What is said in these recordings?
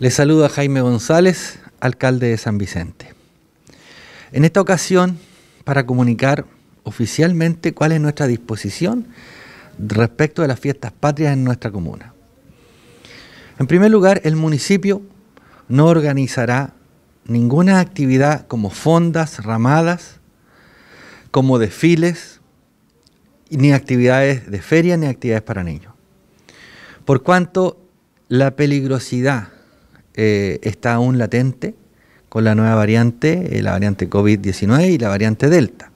Les a Jaime González, alcalde de San Vicente. En esta ocasión, para comunicar oficialmente cuál es nuestra disposición respecto de las fiestas patrias en nuestra comuna. En primer lugar, el municipio no organizará ninguna actividad como fondas, ramadas, como desfiles, ni actividades de feria, ni actividades para niños. Por cuanto la peligrosidad eh, está aún latente con la nueva variante, eh, la variante COVID-19 y la variante Delta.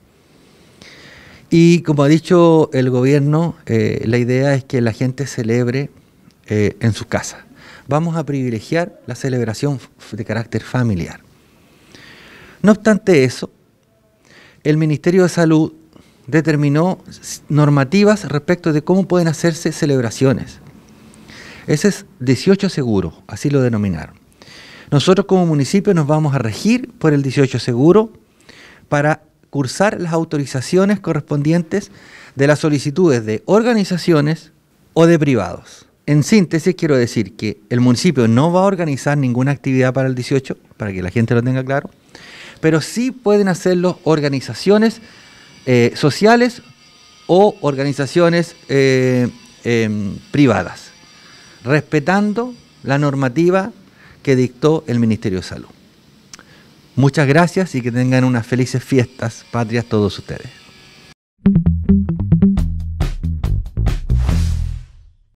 Y como ha dicho el gobierno, eh, la idea es que la gente celebre en sus casas. Vamos a privilegiar la celebración de carácter familiar. No obstante eso, el Ministerio de Salud determinó normativas respecto de cómo pueden hacerse celebraciones. Ese es 18 seguro, así lo denominaron. Nosotros como municipio nos vamos a regir por el 18 seguro para cursar las autorizaciones correspondientes de las solicitudes de organizaciones o de privados. En síntesis, quiero decir que el municipio no va a organizar ninguna actividad para el 18, para que la gente lo tenga claro, pero sí pueden hacerlo organizaciones eh, sociales o organizaciones eh, em, privadas, respetando la normativa que dictó el Ministerio de Salud. Muchas gracias y que tengan unas felices fiestas patrias todos ustedes.